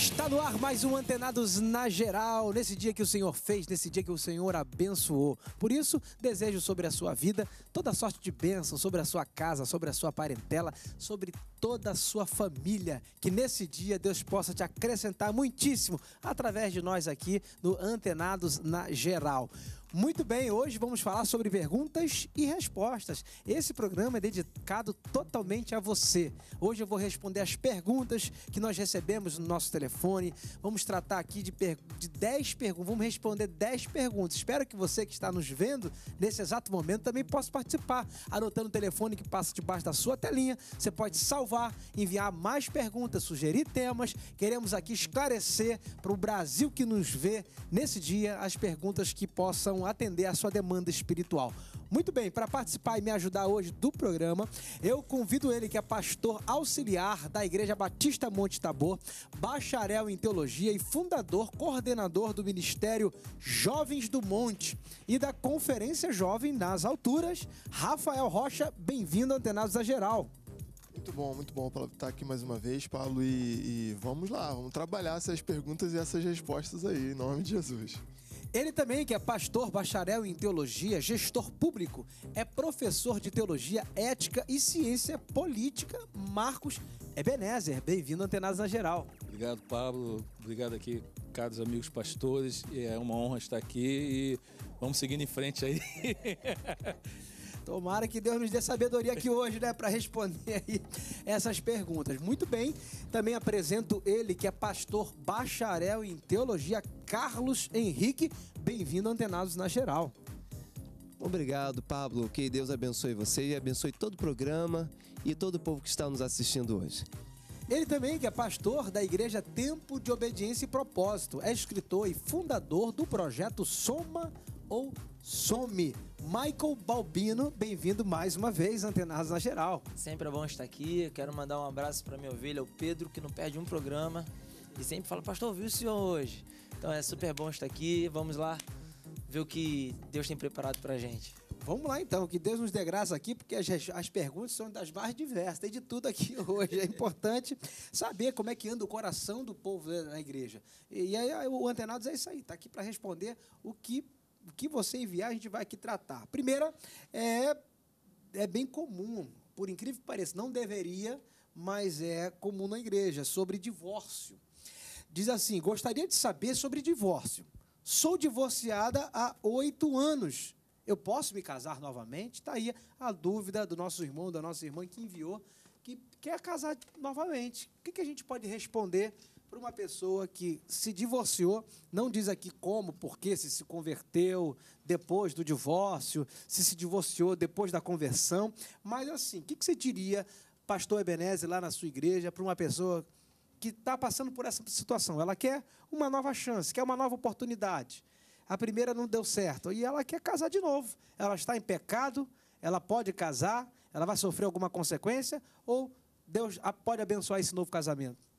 Está no ar mais um Antenados na Geral, nesse dia que o Senhor fez, nesse dia que o Senhor abençoou. Por isso, desejo sobre a sua vida toda sorte de bênção, sobre a sua casa, sobre a sua parentela, sobre toda a sua família. Que nesse dia Deus possa te acrescentar muitíssimo através de nós aqui no Antenados na Geral. Muito bem, hoje vamos falar sobre perguntas e respostas. Esse programa é dedicado totalmente a você. Hoje eu vou responder as perguntas que nós recebemos no nosso telefone. Vamos tratar aqui de, de 10 perguntas, vamos responder 10 perguntas. Espero que você que está nos vendo nesse exato momento também possa participar, anotando o telefone que passa debaixo da sua telinha. Você pode salvar salvar, enviar mais perguntas, sugerir temas. Queremos aqui esclarecer para o Brasil que nos vê nesse dia as perguntas que possam atender à sua demanda espiritual. Muito bem, para participar e me ajudar hoje do programa, eu convido ele que é pastor auxiliar da Igreja Batista Monte Tabor, bacharel em teologia e fundador, coordenador do Ministério Jovens do Monte e da Conferência Jovem nas Alturas, Rafael Rocha. Bem-vindo, Antenados da Geral. Muito bom, muito bom para estar aqui mais uma vez, Paulo E, e, vamos lá, vamos trabalhar essas perguntas e essas respostas aí, em nome de Jesus. Ele também, que é pastor, bacharel em teologia, gestor público, é professor de teologia, ética e ciência política, Marcos Ebenezer. Bem-vindo, Antenados na Geral. Obrigado, Pablo. Obrigado aqui, caros amigos pastores. É uma honra estar aqui e vamos seguindo em frente aí. Tomara que Deus nos dê sabedoria aqui hoje, né, para responder aí essas perguntas. Muito bem, também apresento ele, que é pastor bacharel em teologia, Carlos Henrique. Bem-vindo, Antenados na Geral. Obrigado, Pablo. Que Deus abençoe você e abençoe todo o programa e todo o povo que está nos assistindo hoje. Ele também que é pastor da igreja Tempo de Obediência e Propósito, é escritor e fundador do projeto Soma ou Some Michael Balbino, bem-vindo mais uma vez, Antenados na Geral. Sempre é bom estar aqui. Quero mandar um abraço para minha ovelha, o Pedro, que não perde um programa. E sempre fala, pastor, ouviu o senhor hoje? Então é super bom estar aqui. Vamos lá ver o que Deus tem preparado para gente. Vamos lá então, que Deus nos dê graça aqui, porque as, as, perguntas são das mais diversas, tem de tudo aqui hoje. É importante saber como é que anda o coração do povo né, na igreja. E, e aí o Antenados é isso aí, está aqui para responder o que o que você enviar, a gente vai aqui tratar. Primeira, é, é bem comum, por incrível que pareça, não deveria, mas é comum na igreja, sobre divórcio. Diz assim: gostaria de saber sobre divórcio. Sou divorciada há oito anos. Eu posso me casar novamente? Está aí a dúvida do nosso irmão, da nossa irmã que enviou, que quer casar novamente. O que, que a gente pode responder para uma pessoa que se divorciou, não diz aqui como, porque se se converteu depois do divórcio, se se divorciou depois da conversão, mas assim, o que, você diria, pastor Ebenezer, lá na sua igreja, para uma pessoa que está passando por essa situação? Ela quer uma nova chance, quer uma nova oportunidade. A primeira não deu certo e ela quer casar de novo. Ela está em pecado, ela pode casar, ela vai sofrer alguma consequência ou Deus pode abençoar esse novo casamento?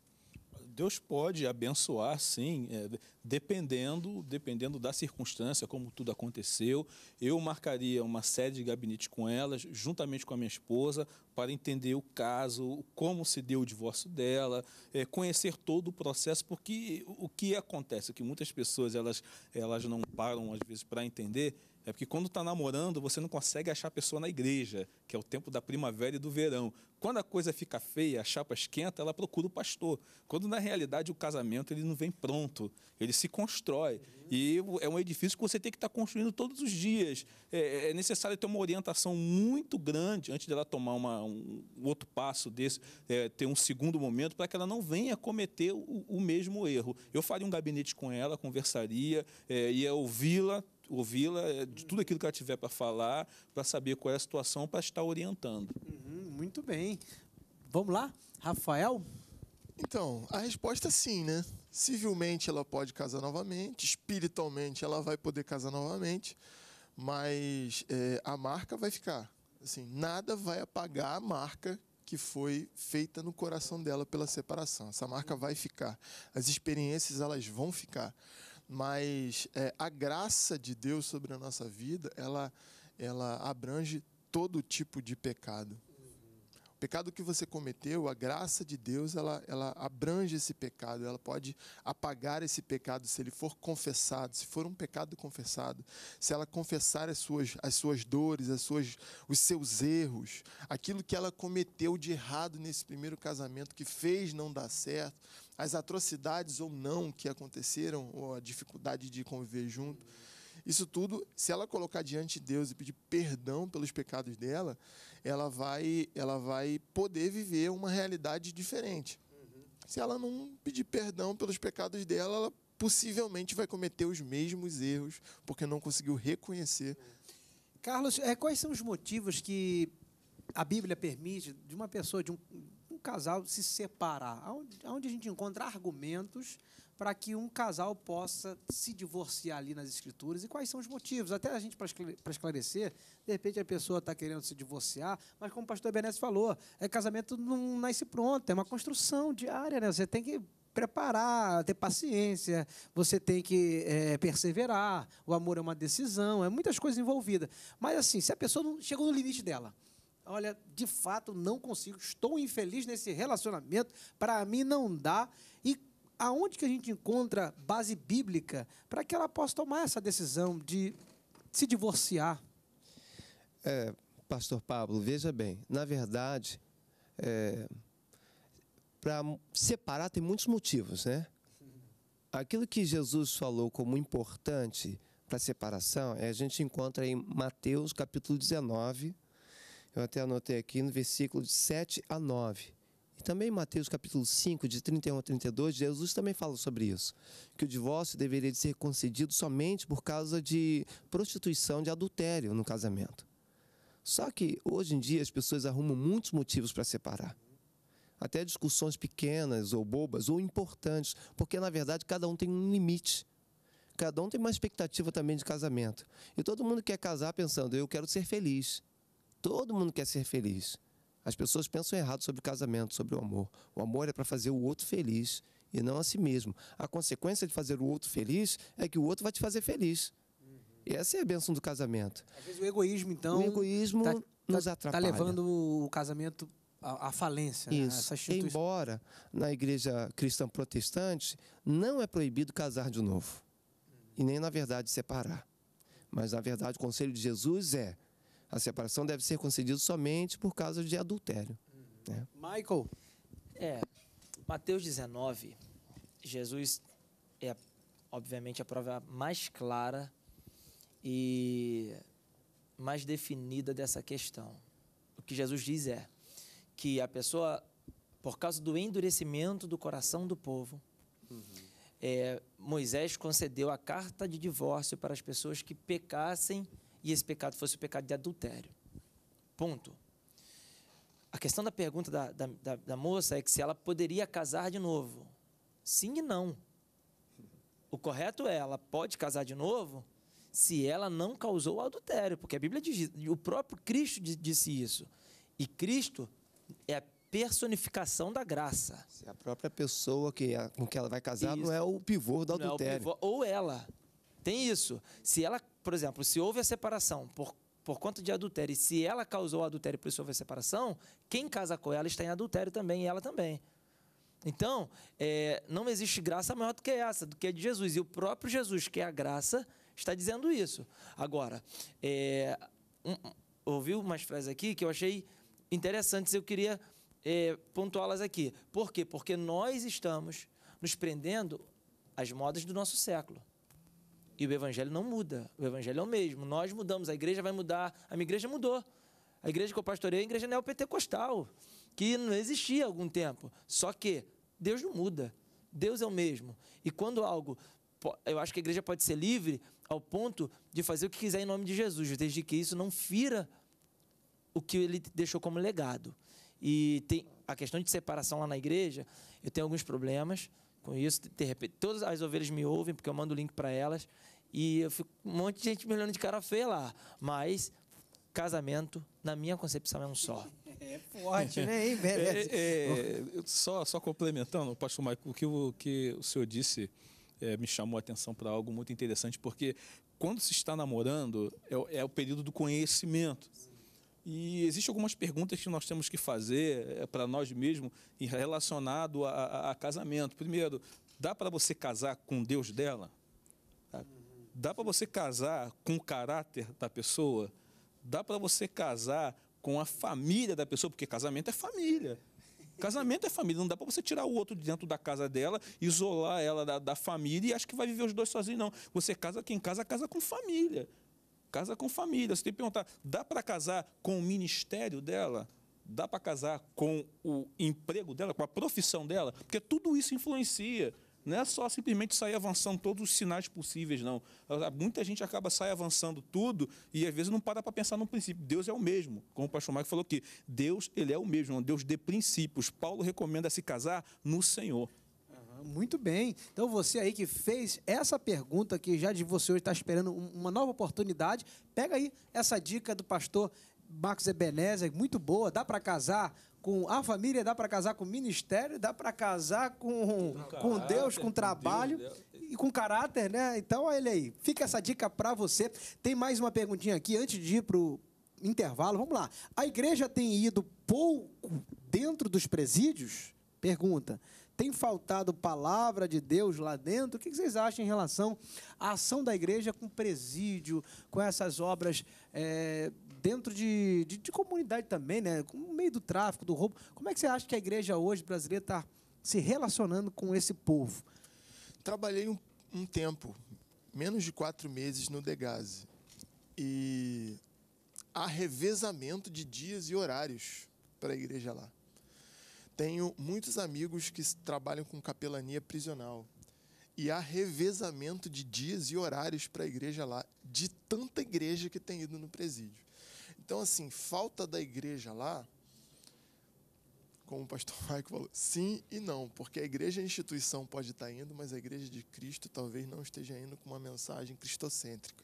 Deus pode abençoar, sim, é, dependendo, dependendo da circunstância, como tudo aconteceu. Eu marcaria uma sede de gabinete com elas, juntamente com a minha esposa, para entender o caso, como se deu o divórcio dela, é, conhecer todo o processo, porque o que acontece, o que muitas pessoas elas, elas não param às vezes para entender, é porque quando está namorando, você não consegue achar a pessoa na igreja, que é o tempo da primavera e do verão. Quando a coisa fica feia, a chapa esquenta, ela procura o pastor. Quando na realidade o casamento ele não vem pronto, ele se constrói. Uhum. E é um edifício que você tem que estar tá construindo todos os dias. É, é, é, necessário ter uma orientação muito grande antes dela tomar uma, um, outro passo desse, é, ter um segundo momento, para que ela não venha cometer o, o, mesmo erro. Eu faria um gabinete com ela, conversaria, é, ia ouvi-la ouvi-la, eh, de tudo aquilo que ela tiver para falar, para saber qual é a situação, para estar orientando. Uhum, muito bem. Vamos lá? Rafael? Então, a resposta é sim, né? Civilmente ela pode casar novamente, espiritualmente ela vai poder casar novamente, mas é, a marca vai ficar. Assim, nada vai apagar a marca que foi feita no coração dela pela separação. Essa marca vai ficar. As experiências elas vão ficar mas é, a graça de Deus sobre a nossa vida, ela, ela abrange todo tipo de pecado pecado que você cometeu, a graça de Deus, ela, ela abrange esse pecado, ela pode apagar esse pecado se ele for confessado, se for um pecado confessado, se ela confessar as suas, as suas dores, as suas, os seus erros, aquilo que ela cometeu de errado nesse primeiro casamento, que fez não dar certo, as atrocidades ou não que aconteceram, ou a dificuldade de conviver junto isso tudo, se ela colocar diante de Deus e pedir perdão pelos pecados dela, ela vai, ela vai poder viver uma realidade diferente. Se ela não pedir perdão pelos pecados dela, ela possivelmente vai cometer os mesmos erros, porque não conseguiu reconhecer. Carlos, é, quais são os motivos que a Bíblia permite de uma pessoa, de um, um casal, se separar? Aonde, a gente encontra argumentos para que um casal possa se divorciar ali nas escrituras e quais são os motivos. Até a gente, para esclarecer, de repente a pessoa está querendo se divorciar, mas como o pastor Benes falou, é casamento não nasce pronto, é uma construção diária, né? Você tem que preparar, ter paciência, você tem que é, perseverar, o amor é uma decisão, é muitas coisas envolvidas. Mas assim, se a pessoa não chegou no limite dela, olha, de fato não consigo, estou infeliz nesse relacionamento, para mim não dá. E aonde que a gente encontra base bíblica para que ela possa tomar essa decisão de se divorciar? É, Pastor Pablo, veja bem, na verdade, é, para separar tem muitos motivos, né? Aquilo que Jesus falou como importante para a separação, é, a gente encontra em Mateus capítulo 19, eu até anotei aqui no versículo de 7 a 9. E também Mateus capítulo 5, de 31 a 32, Jesus também fala sobre isso, que o divórcio deveria ser concedido somente por causa de prostituição, de adultério no casamento. Só que hoje em dia as pessoas arrumam muitos motivos para separar. Até discussões pequenas ou bobas ou importantes, porque na verdade cada um tem um limite. Cada um tem uma expectativa também de casamento. E todo mundo quer casar pensando, eu quero ser feliz. Todo mundo quer ser feliz. As pessoas pensam errado sobre o casamento, sobre o amor. O amor é para fazer o outro feliz e não a si mesmo. A consequência de fazer o outro feliz é que o outro vai te fazer feliz. Uhum. E essa é a benção do casamento. Às vezes o egoísmo, então. O egoísmo tá, tá nos tá atrapalha. Está levando o casamento à, falência. Né? Isso. Né? Embora na igreja cristã protestante não é proibido casar de novo. Uhum. E nem, na verdade, separar. Mas, na verdade, o conselho de Jesus é a separação deve ser concedida somente por causa de adultério. Uhum. Né? Michael? É, Mateus 19, Jesus é, obviamente, a prova mais clara e mais definida dessa questão. O que Jesus diz é que a pessoa, por causa do endurecimento do coração do povo, uhum. é, Moisés concedeu a carta de divórcio para as pessoas que pecassem e esse pecado fosse o pecado de adultério. Ponto. A questão da pergunta da, da, da, da moça é que se ela poderia casar de novo. Sim e não. O correto é, ela pode casar de novo se ela não causou o adultério, porque a Bíblia diz, o próprio Cristo disse isso. E Cristo é a personificação da graça. Se a própria pessoa que, é, com que ela vai casar isso. não é o pivô do é adultério. É pivô, ou ela. Tem isso. Se ela por exemplo, se houve a separação por, por conta de adultério, e se ela causou adultério por isso houve a separação, quem casa com ela está em adultério também, e ela também. Então, é, não existe graça maior do que essa, do que a de Jesus. E o próprio Jesus, que é a graça, está dizendo isso. Agora, é, um, ouviu umas frases aqui que eu achei interessantes, eu queria é, pontuá-las aqui. Por quê? Porque nós estamos nos prendendo às modas do nosso século. E o evangelho não muda. O evangelho é o mesmo. Nós mudamos, a igreja vai mudar. A minha igreja mudou. A igreja que eu pastorei é a igreja neopentecostal, que não existia há algum tempo. Só que Deus não muda. Deus é o mesmo. E quando algo. Eu acho que a igreja pode ser livre ao ponto de fazer o que quiser em nome de Jesus, desde que isso não fira o que ele deixou como legado. E tem a questão de separação lá na igreja, eu tenho alguns problemas com isso. De repente, todas as ovelhas me ouvem, porque eu mando o link para elas. E eu fico um monte de gente me olhando de cara feia lá. Mas casamento, na minha concepção, é um só. É forte, né, hein, é, é, só, só complementando, pastor Maico, o que o, que o senhor disse é, me chamou a atenção para algo muito interessante, porque quando se está namorando, é, é o período do conhecimento. Sim e existem algumas perguntas que nós temos que fazer eh, para nós mesmos relacionado a, a, a casamento. Primeiro, dá para você casar com Deus dela? Tá? Dá para você casar com o caráter da pessoa? Dá para você casar com a família da pessoa? Porque casamento é família. Casamento é família, não dá para você tirar o outro de dentro da casa dela, isolar ela da, da família e acho que vai viver os dois sozinhos? não. Você casa, quem casa, casa com família casa com família. Você tem que perguntar: dá para casar com o ministério dela? Dá para casar com o emprego dela, com a profissão dela? Porque tudo isso influencia. Não é só simplesmente sair avançando todos os sinais possíveis, não. Muita gente acaba sair avançando tudo e às vezes não para para pensar no princípio. Deus é o mesmo, como o pastor Marco falou aqui. Deus, ele é o mesmo, Deus de princípios. Paulo recomenda se casar no Senhor. Muito bem. Então você aí que fez essa pergunta que já de você hoje está esperando uma nova oportunidade, pega aí essa dica do pastor Marcos Ebenezer, muito boa. Dá para casar com a família, dá para casar com o ministério, dá para casar com, com, com caráter, Deus, com, com trabalho Deus, Deus. Né? e com caráter, né? Então, olha aí, fica essa dica para você. Tem mais uma perguntinha aqui antes de ir o intervalo. Vamos lá. A igreja tem ido pouco dentro dos presídios? Pergunta: tem faltado palavra de Deus lá dentro? O que vocês acham em relação à ação da igreja com presídio, com essas obras é, dentro de, de, de, comunidade também, né? no meio do tráfico, do roubo? Como é que você acha que a igreja hoje brasileira está se relacionando com esse povo? Trabalhei um, um tempo, menos de quatro meses, no Degase. E há revezamento de dias e horários para a igreja lá. Tenho muitos amigos que trabalham com capelania prisional. E há revezamento de dias e horários para a igreja lá, de tanta igreja que tem ido no presídio. Então, assim, falta da igreja lá, como o pastor Michael falou, sim e não, porque a igreja é a instituição pode estar tá indo, mas a igreja de Cristo talvez não esteja indo com uma mensagem cristocêntrica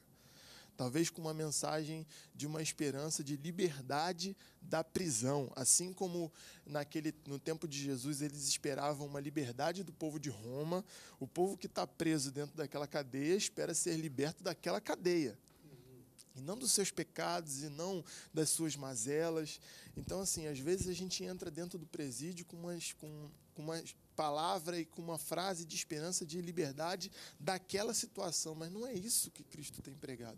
talvez com uma mensagem de uma esperança de liberdade da prisão, assim como naquele no tempo de Jesus eles esperavam uma liberdade do povo de Roma, o povo que está preso dentro daquela cadeia espera ser liberto daquela cadeia e não dos seus pecados e não das suas mazelas. Então, assim, às vezes a gente entra dentro do presídio com, umas, com, com uma palavra e com uma frase de esperança de liberdade daquela situação, mas não é isso que Cristo tem pregado.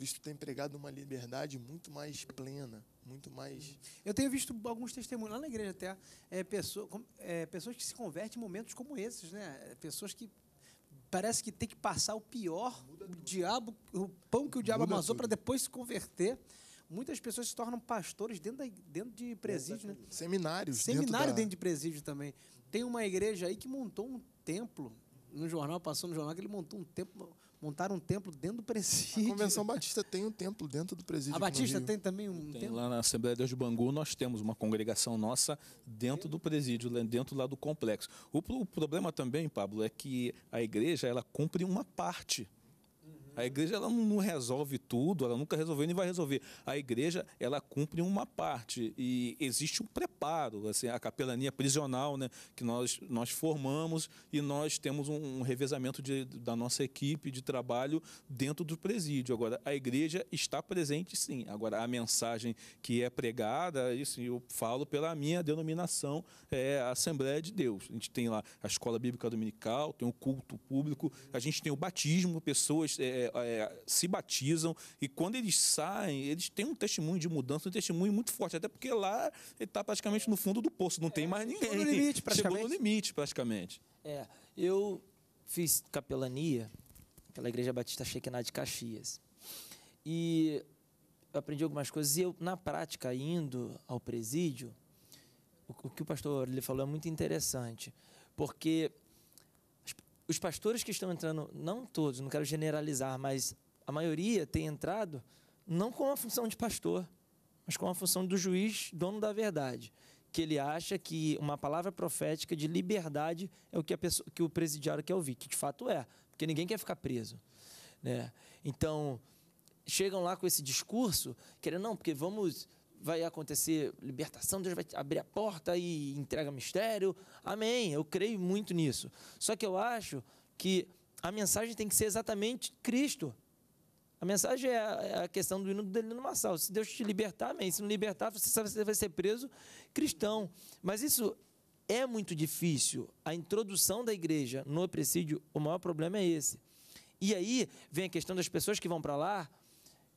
Cristo tem pregado uma liberdade muito mais plena, muito mais. Eu tenho visto alguns testemunhos lá na igreja até, é, pessoa, é, pessoas que se convertem em momentos como esses, né? É, pessoas que parece que tem que passar o pior, o diabo, o pão que o diabo Muda amassou para depois se converter. Muitas pessoas se tornam pastores dentro, da, dentro de presídio, né? Seminários. Seminário dentro, da... dentro de presídio também. Tem uma igreja aí que montou um templo. No jornal, passou no jornal, que ele montou um templo montaram um templo dentro do presídio. A Convenção Batista tem um templo dentro do presídio. A Batista tem também um tem, templo? Lá na Assembleia de Deus de Bangu nós temos uma congregação nossa dentro do presídio, dentro lá do complexo. O, o problema também, Pablo, é que a igreja ela cumpre uma parte a igreja ela não resolve tudo, ela nunca resolveu nem vai resolver. A igreja ela cumpre uma parte e existe um preparo, assim, a capelania prisional, né, que nós, nós formamos e nós temos um, um revezamento de, da nossa equipe de trabalho dentro do presídio. Agora, a igreja está presente sim. Agora, a mensagem que é pregada, isso eu falo pela minha denominação, é a Assembleia de Deus. A gente tem lá a escola bíblica dominical, tem o culto público, a gente tem o batismo, pessoas. É, é, é, se batizam e quando eles saem, eles têm um testemunho de mudança, um testemunho muito forte, até porque lá ele está praticamente no fundo do poço, não tem é, mais ninguém. Chegou no limite, praticamente. Chegou no limite, praticamente. É, eu fiz capelania pela Igreja Batista Shekinah de Caxias. E aprendi algumas coisas. E eu, na prática, indo ao presídio, o, o que o pastor ele falou é muito interessante, porque os pastores que estão entrando, não todos, não quero generalizar, mas a maioria tem entrado não com a função de pastor, mas com a função do juiz, dono da verdade, que ele acha que uma palavra profética de liberdade é o que, a pessoa, que o presidiário quer ouvir, que de fato é, porque ninguém quer ficar preso. Né? Então, chegam lá com esse discurso, querendo, não, porque vamos vai acontecer libertação, Deus vai abrir a porta e entrega mistério. Amém. Eu creio muito nisso. Só que eu acho que a mensagem tem que ser exatamente Cristo. A mensagem é a é questão do hino dele numa Marçal. Se Deus te libertar, amém. Se não libertar, você sabe você vai ser preso cristão. Mas isso é muito difícil. A introdução da igreja no presídio, o maior problema é esse. E aí vem a questão das pessoas que vão para lá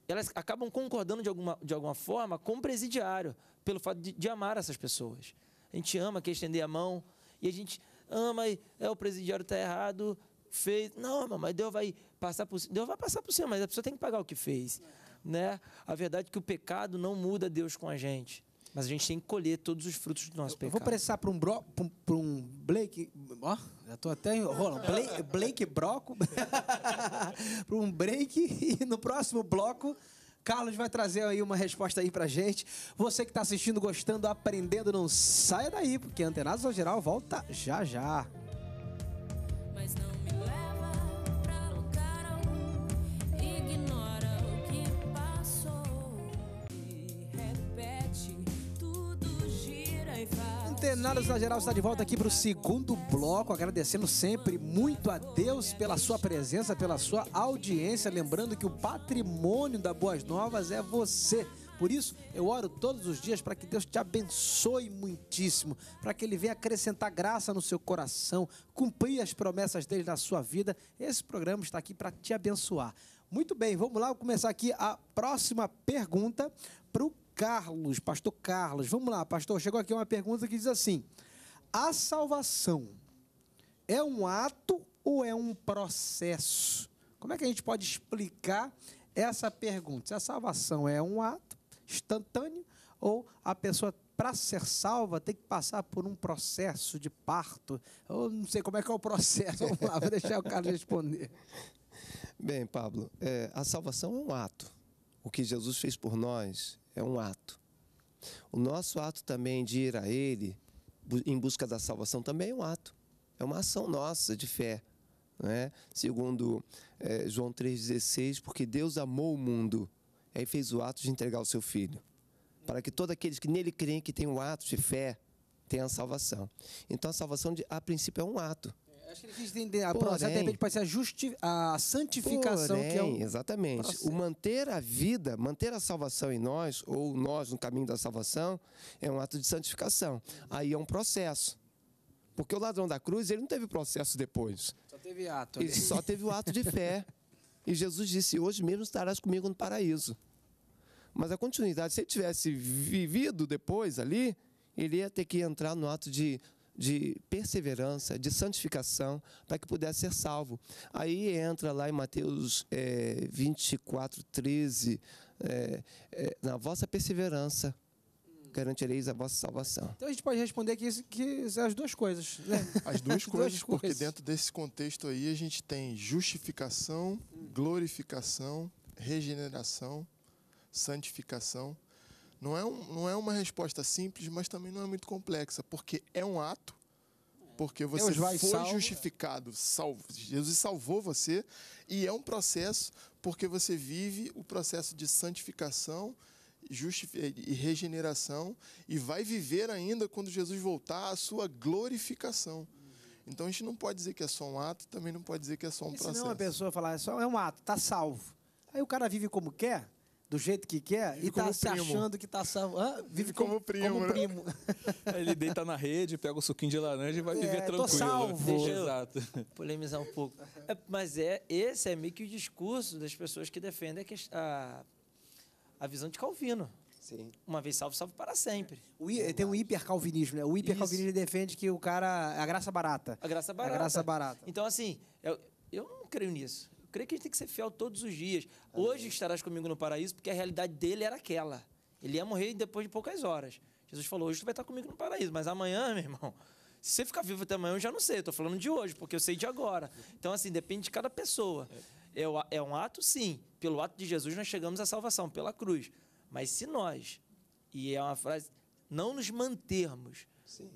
elas acabam concordando de alguma, de alguma forma com o presidiário, pelo fato de, de amar essas pessoas. A gente ama, quer estender a mão, e a gente ama, e, é, o presidiário está errado, fez. Não, mas Deus vai passar por Deus vai passar por cima, mas a pessoa tem que pagar o que fez. Né? A verdade é que o pecado não muda Deus com a gente. Mas a gente tem que colher todos os frutos do nosso eu, pecado. Eu vou prestar para um, um, um Blake. Ó, já tô até enrolando. Blake, Blake Broco. para um break. E no próximo bloco. Carlos vai trazer aí uma resposta aí pra gente. Você que está assistindo, gostando, aprendendo, não saia daí, porque Antenados ao Geral volta já já. Renados da Geral está de volta aqui para o segundo bloco, agradecendo sempre muito a Deus pela sua presença, pela sua audiência. Lembrando que o patrimônio da Boas Novas é você. Por isso, eu oro todos os dias para que Deus te abençoe muitíssimo, para que Ele venha acrescentar graça no seu coração, cumprir as promessas dele na sua vida. Esse programa está aqui para te abençoar. Muito bem, vamos lá, vou começar aqui a próxima pergunta para o Carlos, pastor Carlos, vamos lá, pastor, chegou aqui uma pergunta que diz assim: a salvação é um ato ou é um processo? Como é que a gente pode explicar essa pergunta? Se a salvação é um ato instantâneo ou a pessoa para ser salva tem que passar por um processo de parto? Eu não sei como é que é o processo. Vamos lá, vou deixar o cara responder. Bem, Pablo, é, a salvação é um ato. O que Jesus fez por nós é um ato. O nosso ato também de ir a Ele em busca da salvação também é um ato. É uma ação nossa de fé. Né? Segundo é, João 3,16, porque Deus amou o mundo e fez o ato de entregar o seu Filho. Para que todos aqueles que nele creem que têm o ato de fé tenham a salvação. Então a salvação, de, a princípio, é um ato acho que ele quis entender. A ah, porém, de repente a, justi a santificação porém, que é o Exatamente. Processo. O manter a vida, manter a salvação em nós, ou nós no caminho da salvação, é um ato de santificação. Aí é um processo. Porque o ladrão da cruz, ele não teve processo depois. Só teve ato. Ele né? só teve o ato de fé. E Jesus disse: Hoje mesmo estarás comigo no paraíso. Mas a continuidade, se ele tivesse vivido depois ali, ele ia ter que entrar no ato de de perseverança, de santificação, para que pudesse ser salvo. Aí entra lá em Mateus é, 24, 13, é, é, na vossa perseverança garantireis a vossa salvação. Então a gente pode responder que, isso, que as duas coisas. Né? As duas coisas, duas porque coisas. dentro desse contexto aí a gente tem justificação, glorificação, regeneração, santificação. Não é, um, não é uma resposta simples, mas também não é muito complexa, porque é um ato, porque você foi salvo. justificado, salvo. Jesus salvou você, e é um processo, porque você vive o processo de santificação e regeneração, e vai viver ainda, quando Jesus voltar, a sua glorificação. Então a gente não pode dizer que é só um ato, também não pode dizer que é só um e processo. Se não é uma pessoa falar, é só é um ato, tá salvo. Aí o cara vive como quer, do jeito que quer é? vive e tá se primo. achando que tá salvo. Vive como, como primo. Como né? primo. Né? ele deita na rede, pega o suquinho de laranja e vai é, viver tranquilo. Tô salvo. Exato. polemizar um pouco. É, mas é esse é meio que o discurso das pessoas que defendem a, a visão de Calvino. Sim. Uma vez salvo, salvo para sempre. O, tem um hipercalvinismo, né? O hipercalvinismo defende que o cara. A graça é barata. A graça é barata. A graça barata. Então, assim, eu, eu não creio nisso creio que a gente tem que ser fiel todos os dias. Amém. Hoje estarás comigo no paraíso, porque a realidade dele era aquela. Ele ia morrer depois de poucas horas. Jesus falou: hoje tu vai estar comigo no paraíso, mas amanhã, meu irmão. Se você ficar vivo até amanhã, eu já não sei. Estou falando de hoje, porque eu sei de agora. Então, assim, depende de cada pessoa. É, é, é um ato, sim. Pelo ato de Jesus, nós chegamos à salvação, pela cruz. Mas se nós, e é uma frase, não nos mantermos sim.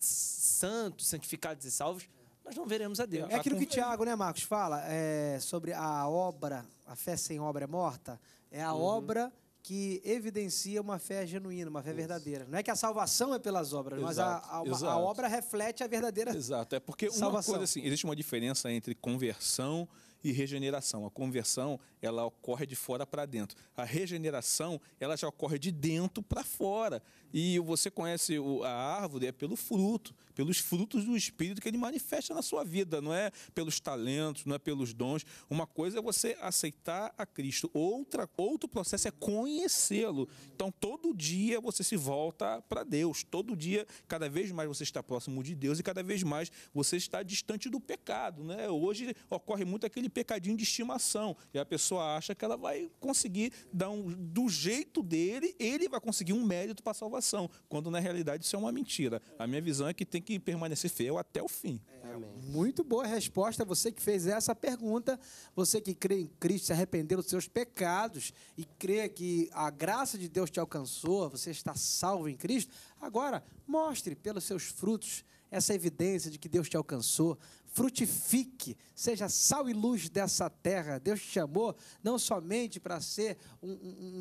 santos, santificados e salvos, nós não veremos a Deus. É aquilo que Tiago, né, Marcos, fala é, sobre a obra, a fé sem obra é morta. É a uhum. obra que evidencia uma fé genuína, uma fé Isso. verdadeira. Não é que a salvação é pelas obras, exato, mas a, a, a, obra reflete a verdadeira Exato, é porque salvação. uma coisa assim, existe uma diferença entre conversão e regeneração. A conversão, ela ocorre de fora para dentro. A regeneração, ela já ocorre de dentro para fora. E você conhece a árvore é pelo fruto pelos frutos do Espírito que ele manifesta na sua vida, não é pelos talentos, não é pelos dons. Uma coisa é você aceitar a Cristo, outra, outro processo é conhecê-lo. Então, todo dia você se volta para Deus, todo dia, cada vez mais você está próximo de Deus e cada vez mais você está distante do pecado. Né? Hoje ocorre muito aquele pecadinho de estimação e a pessoa acha que ela vai conseguir dar um, do jeito dele, ele vai conseguir um mérito para a salvação, quando na realidade isso é uma mentira. A minha visão é que tem que que permanecer fiel até o fim. É, muito boa resposta. Você que fez essa pergunta, você que crê em Cristo, se arrependeu dos seus pecados e crê que a graça de Deus te alcançou, você está salvo em Cristo. Agora, mostre pelos seus frutos essa evidência de que Deus te alcançou, frutifique, seja sal e luz dessa terra. Deus te chamou não somente para ser um,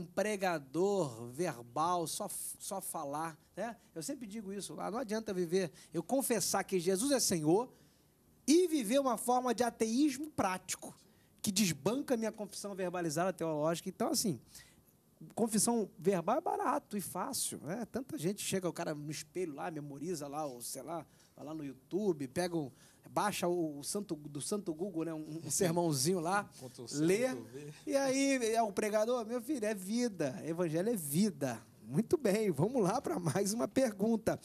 um, pregador verbal, só, só falar. Né? Eu sempre digo isso, ah, não adianta viver, eu confessar que Jesus é Senhor e viver uma forma de ateísmo prático, que desbanca minha confissão verbalizada teológica. Então, assim, confissão verbal é barato e fácil. Né? Tanta gente chega, o cara no espelho lá, memoriza lá, ou sei lá, vai lá no YouTube, pega um baixa o, santo do Santo Google, né, um, um sermãozinho lá, lê. E aí é o pregador, meu filho, é vida, evangelho é vida. Muito bem, vamos lá para mais uma pergunta.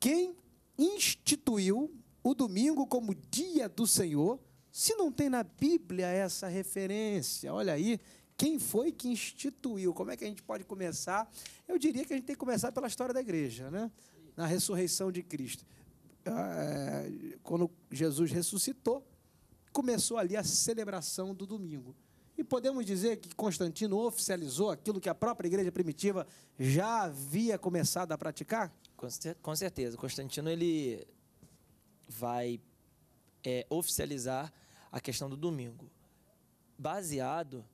Quem instituiu o domingo como dia do Senhor, se não tem na Bíblia essa referência? Olha aí, quem foi que instituiu? Como é que a gente pode começar? Eu diria que a gente tem que começar pela história da igreja, né? Na ressurreição de Cristo. Eh, quando Jesus ressuscitou, começou ali a celebração do domingo. E podemos dizer que Constantino oficializou aquilo que a própria igreja primitiva já havia começado a praticar? Com certeza. Constantino ele vai é, oficializar a questão do domingo, baseado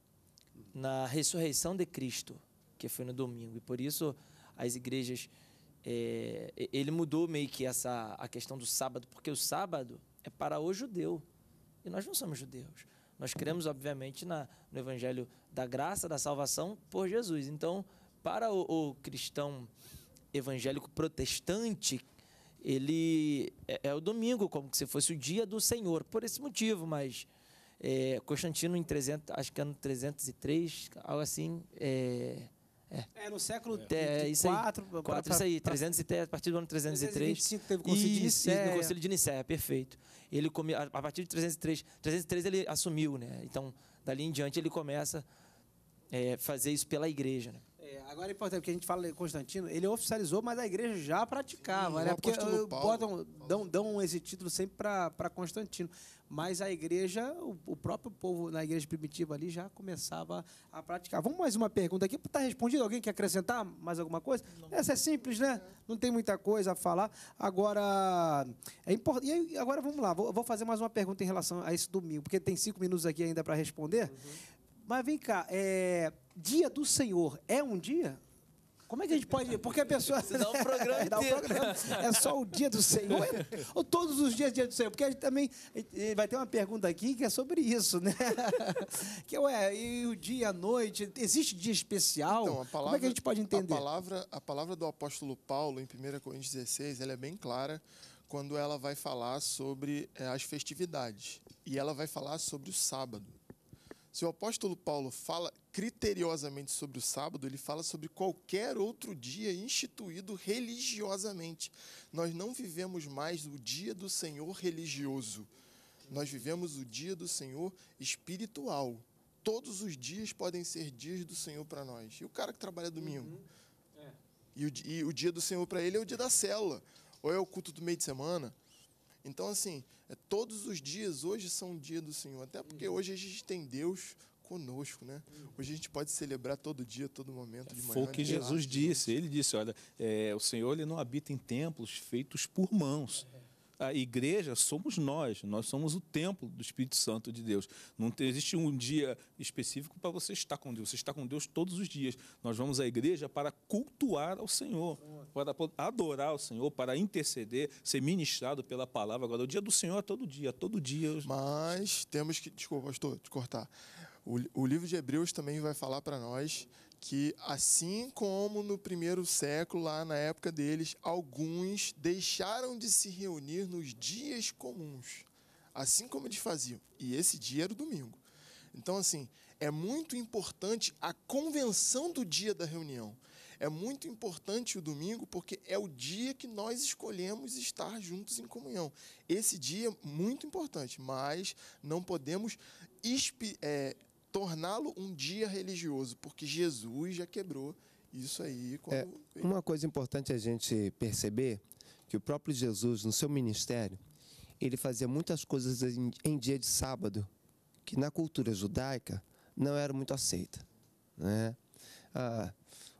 na ressurreição de Cristo, que foi no domingo. E por isso as igrejas é, ele mudou meio que essa a questão do sábado, porque o sábado é para o judeu. E nós não somos judeus. Nós cremos, obviamente, na, no evangelho da graça, da salvação por Jesus. Então, para o, o cristão evangélico protestante, ele é, é, o domingo, como se fosse o dia do Senhor, por esse motivo, mas é, Constantino, em 300, acho que ano é 303, algo assim, é, é. é, no século é, é isso aí, 4, 4, isso aí, pra, 310, a partir do ano 303. 325 teve o Conselho de Nicéia. No né? Conselho de Nicéia, perfeito. Ele come, a, a partir de 303, 303 ele assumiu, né? Então, dali em diante ele começa a é, fazer isso pela igreja, né? É, agora é importante, porque a gente fala de Constantino, ele oficializou, mas a igreja já praticava, Sim, né? Porque eh, botam, dão, dão esse título sempre para Constantino mas a igreja, o, próprio povo na igreja primitiva ali já começava a praticar. Vamos mais uma pergunta aqui, está respondido? Alguém quer acrescentar mais alguma coisa? Não. Essa é simples, né? Não tem muita coisa a falar. Agora, é importante. E agora vamos lá, vou, fazer mais uma pergunta em relação a esse domingo, porque tem cinco minutos aqui ainda para responder. Uhum. Mas vem cá, é... dia do Senhor é um dia? Como é que a gente pode. Porque a pessoa. Você dá um programa. É, dá um programa. É só o dia do Senhor. Ou todos os dias dia do Senhor? Porque a gente também. Vai ter uma pergunta aqui que é sobre isso, né? Que ué, e o dia, a noite? Existe dia especial? Então, palavra, Como é que a gente pode entender? A palavra, a palavra do apóstolo Paulo, em 1 Coríntios 16, ela é bem clara quando ela vai falar sobre eh, as festividades. E ela vai falar sobre o sábado. Se o apóstolo Paulo fala criteriosamente sobre o sábado, ele fala sobre qualquer outro dia instituído religiosamente. Nós não vivemos mais o dia do Senhor religioso. Nós vivemos o dia do Senhor espiritual. Todos os dias podem ser dias do Senhor para nós. E o cara que trabalha domingo? Uhum. É. E, o, e o dia do Senhor para ele é o dia da célula. Ou é o culto do meio de semana, então, assim, é, todos os dias, hoje são dia do Senhor. Até porque uhum. hoje a gente tem Deus conosco, né? Uhum. Hoje a gente pode celebrar todo dia, todo momento de é, manhã. Foi o que né? Jesus disse. Ele disse, olha, é, o Senhor ele não habita em templos feitos por mãos a igreja somos nós, nós somos o templo do Espírito Santo de Deus. Não existe um dia específico para você estar com Deus, você está com Deus todos os dias. Nós vamos à igreja para cultuar ao Senhor, para adorar ao Senhor, para interceder, ser ministrado pela palavra. Agora, o dia do Senhor é todo dia, todo dia. Mas temos que. Desculpa, pastor, te cortar. O, o livro de Hebreus também vai falar para nós que assim como no primeiro século, lá na época deles, alguns deixaram de se reunir nos dias comuns, assim como eles faziam. E esse dia era o domingo. Então, assim, é muito importante a convenção do dia da reunião. É muito importante o domingo porque é o dia que nós escolhemos estar juntos em comunhão. Esse dia é muito importante, mas não podemos é, torná-lo um dia religioso, porque Jesus já quebrou isso aí. Quando... É, uma coisa importante a gente perceber que o próprio Jesus, no seu ministério, ele fazia muitas coisas em, em dia de sábado, que na cultura judaica não era muito aceita. Né? Ah,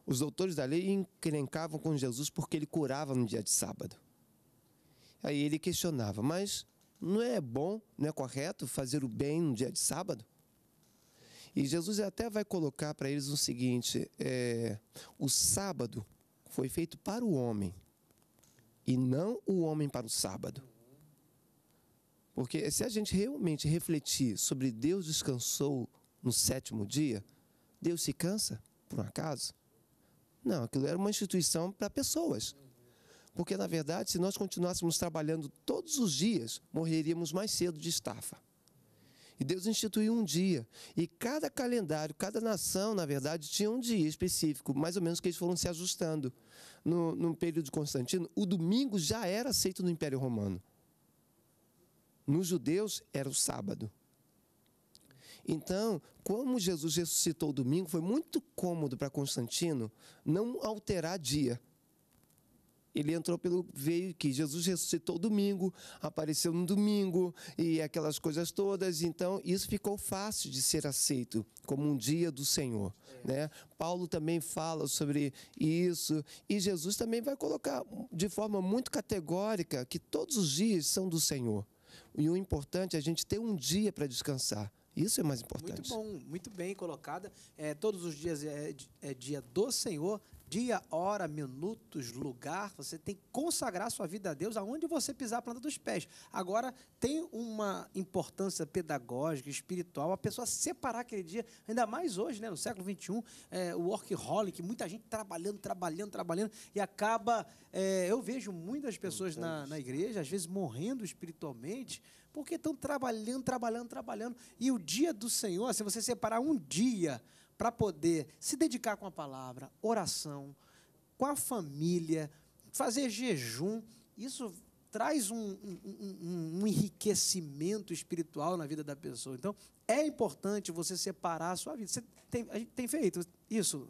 os doutores da lei encrencavam com Jesus porque ele curava no dia de sábado. Aí ele questionava, mas não é bom, não é correto fazer o bem no dia de sábado? E Jesus até vai colocar para eles o seguinte: é, o sábado foi feito para o homem e não o homem para o sábado. Porque se a gente realmente refletir sobre Deus descansou no sétimo dia, Deus se cansa, por um acaso? Não, aquilo era uma instituição para pessoas. Porque, na verdade, se nós continuássemos trabalhando todos os dias, morreríamos mais cedo de estafa. E Deus instituiu um dia. E cada calendário, cada nação, na verdade, tinha um dia específico, mais ou menos que eles foram se ajustando. No, no período de Constantino, o domingo já era aceito no Império Romano. Nos judeus era o sábado. Então, como Jesus ressuscitou o domingo, foi muito cômodo para Constantino não alterar dia. Ele entrou pelo veio que Jesus ressuscitou domingo, apareceu no domingo e aquelas coisas todas. Então isso ficou fácil de ser aceito como um dia do Senhor, é. né? Paulo também fala sobre isso e Jesus também vai colocar de forma muito categórica que todos os dias são do Senhor. E o importante é a gente ter um dia para descansar. Isso é mais importante. Muito bom, muito bem colocada. É, todos os dias é, é, dia do Senhor, dia, hora, minutos, lugar, você tem que consagrar sua vida a Deus aonde você pisar a planta dos pés. Agora, tem uma importância pedagógica, espiritual, a pessoa separar aquele dia, ainda mais hoje, né, no século XXI, é, o workaholic, muita gente trabalhando, trabalhando, trabalhando, e acaba. É, eu vejo muitas pessoas na, na igreja, às vezes morrendo espiritualmente, porque estão trabalhando, trabalhando, trabalhando. E o dia do Senhor, se você separar um dia para poder se dedicar com a palavra, oração, com a família, fazer jejum, isso traz um, um, um, enriquecimento espiritual na vida da pessoa. Então, é importante você separar a sua vida. Você tem, a gente tem feito isso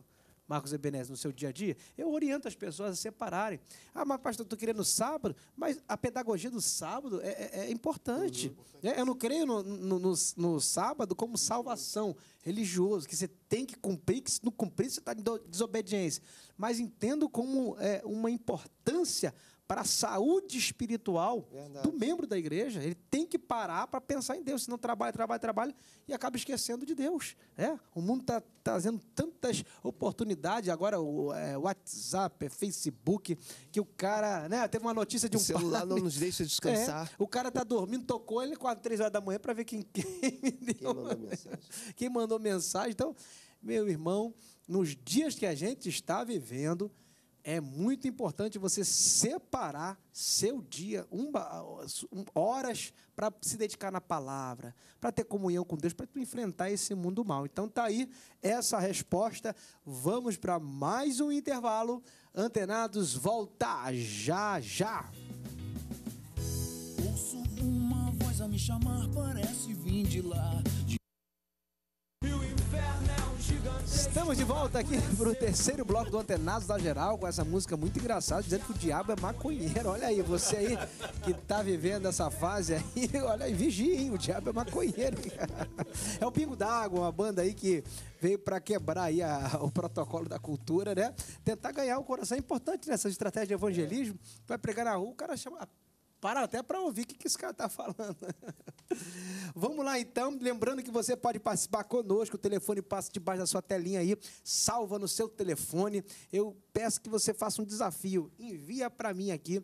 Marcos Ebenezer, no seu dia a dia, eu oriento as pessoas a separarem. Ah, mas pastor, eu estou querendo sábado, mas a pedagogia do sábado é, é, é importante. Uhum, é é, eu não creio no, no, no, no, sábado como salvação religioso, que você tem que cumprir, que se não cumprir, você está em desobediência. Mas entendo como é, uma importância para a saúde espiritual Verdade. do membro da igreja. Ele tem que parar para pensar em Deus, senão trabalha, trabalha, trabalha e acaba esquecendo de Deus. É? O mundo está trazendo tantas oportunidades agora, o é, WhatsApp, é, Facebook, que o cara. Né, teve uma notícia de um. O celular não nos deixa é, descansar. É, o cara está dormindo, tocou ele quatro três horas da manhã para ver quem, quem, deu, mandou mensagem. Quem mandou mensagem. Então, meu irmão, nos dias que a gente está vivendo é muito importante você separar seu dia, horas para se dedicar na palavra, para ter comunhão com Deus, para enfrentar esse mundo mal. Então tá aí essa resposta. Vamos para mais um intervalo. Antenados, volta já já. Ouço uma voz a me chamar, parece vir de lá. De... Estamos de volta aqui pro terceiro bloco do Antenados da Geral com essa música muito engraçada, dizendo que o diabo é maconheiro. Olha aí, você aí que tá vivendo essa fase aí, olha aí, vigia, hein? O diabo é maconheiro. É o Pingo d'Água, uma banda aí que veio para quebrar aí a, o protocolo da cultura, né? Tentar ganhar o coração é importante nessa estratégia de evangelismo. Vai pregar na rua, o cara chama para até para ouvir o que, esse cara está falando. Vamos lá então, lembrando que você pode participar conosco, o telefone passa debaixo da sua telinha aí, salva no seu telefone. Eu peço que você faça um desafio, envia para mim aqui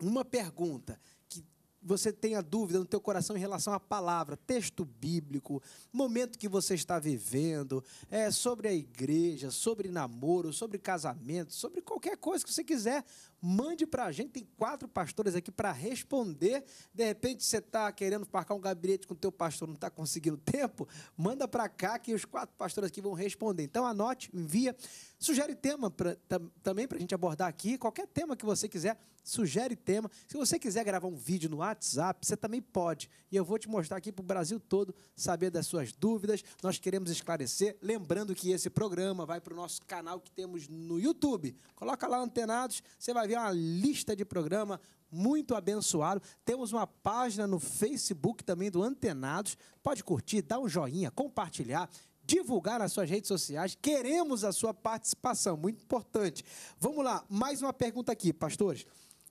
uma pergunta que você tenha dúvida no teu coração em relação à palavra, texto bíblico, momento que você está vivendo, é sobre a igreja, sobre namoro, sobre casamento, sobre qualquer coisa que você quiser, mande para a gente. Tem quatro pastores aqui para responder. De repente você está querendo marcar um gabinete com o teu pastor, não está conseguindo tempo, manda para cá que os quatro pastores aqui vão responder. Então anote, envia, sugere tema pra, tam, também para a gente abordar aqui. Qualquer tema que você quiser, sugere tema. Se você quiser gravar um vídeo no WhatsApp, você também pode. E eu vou te mostrar aqui para o Brasil todo saber das suas dúvidas. Nós queremos esclarecer. Lembrando que esse programa vai para o nosso canal que temos no YouTube. Coloca lá antenados, você vai ver ali uma lista de programa muito abençoado. Temos uma página no Facebook também do Antenados. Pode curtir, dar um joinha, compartilhar divulgar nas suas redes sociais. Queremos a sua participação, muito importante. Vamos lá, mais uma pergunta aqui, pastores.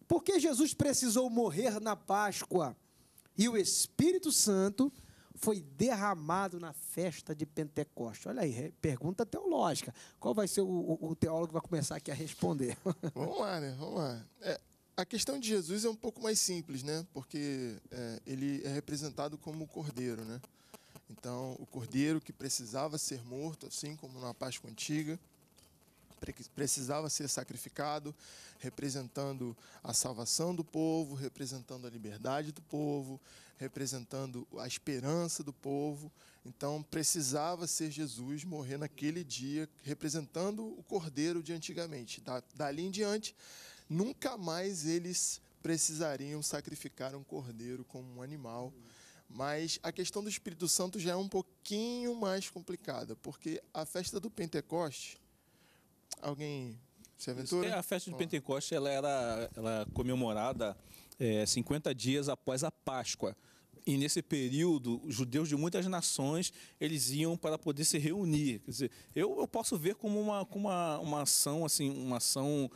Por que Jesus precisou morrer na Páscoa e o Espírito Santo foi derramado na festa de Pentecostes? Olha aí, pergunta teológica. Qual vai ser o, o, teólogo que vai começar aqui a responder? Vamos lá, né? Vamos lá. É, a questão de Jesus é um pouco mais simples, né? Porque é, ele é representado como o cordeiro, né? Então, o cordeiro que precisava ser morto, assim como na Páscoa antiga precisava ser sacrificado, representando a salvação do povo, representando a liberdade do povo, representando a esperança do povo. Então precisava ser Jesus morrer naquele dia, representando o cordeiro de antigamente. Da, dali em diante, nunca mais eles precisariam sacrificar um cordeiro como um animal. Mas a questão do Espírito Santo já é um pouquinho mais complicada, porque a festa do Pentecoste Alguém se aventura? É, a festa de Pentecoste ela era ela comemorada é, 50 dias após a Páscoa e nesse período, judeus de muitas nações, eles iam para poder se reunir. Quer dizer, eu, eu posso ver como uma, como uma, uma ação, assim, uma ação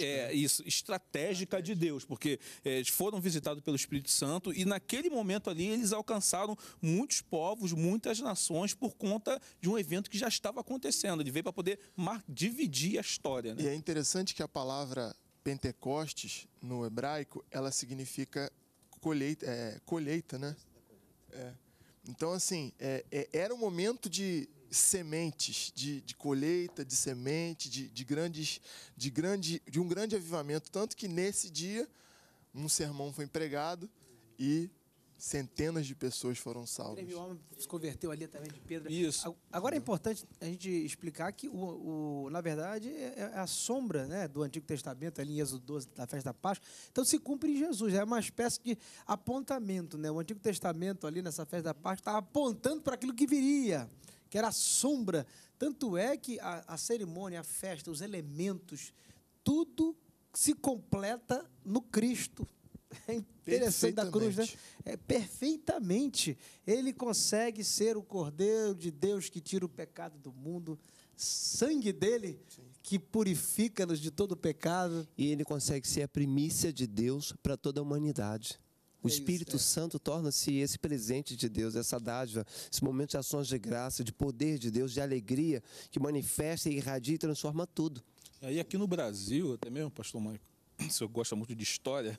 é, é né? isso, estratégica de Deus, porque é, eles foram visitados pelo Espírito Santo e naquele momento ali eles alcançaram muitos povos, muitas nações, por conta de um evento que já estava acontecendo. Ele veio para poder mar, dividir a história. Né? E é interessante que a palavra Pentecostes, no hebraico, ela significa colheita, é, colheita né? É. Então, assim, é, é, era um momento de sementes, de, de colheita, de semente, de, de, grandes, de, grande, de um grande avivamento. Tanto que nesse dia, um sermão foi empregado e centenas de pessoas foram salvas. 3 homem se converteu ali também de Pedro. Isso. Agora é importante a gente explicar que, o, o na verdade, é, é, é a sombra né, do Antigo Testamento, ali em Êxodo 12, da festa da Páscoa. Então se cumpre em Jesus, é uma espécie de apontamento. Né? O Antigo Testamento, ali nessa festa da Páscoa, está apontando para aquilo que viria, que era a sombra. Tanto é que a, a cerimônia, a festa, os elementos, tudo se completa no Cristo é interessante da cruz, né? É, perfeitamente. Ele consegue ser o Cordeiro de Deus que tira o pecado do mundo. Sangue dele Sim. que purifica-nos de todo pecado. E ele consegue ser a primícia de Deus para toda a humanidade. O é Espírito é. Santo torna-se esse presente de Deus, essa dádiva, esse momento de ações de graça, de poder de Deus, de alegria, que manifesta, irradia e transforma tudo. E aí, aqui no Brasil, até mesmo, Pastor Maico, o senhor gosta muito de história,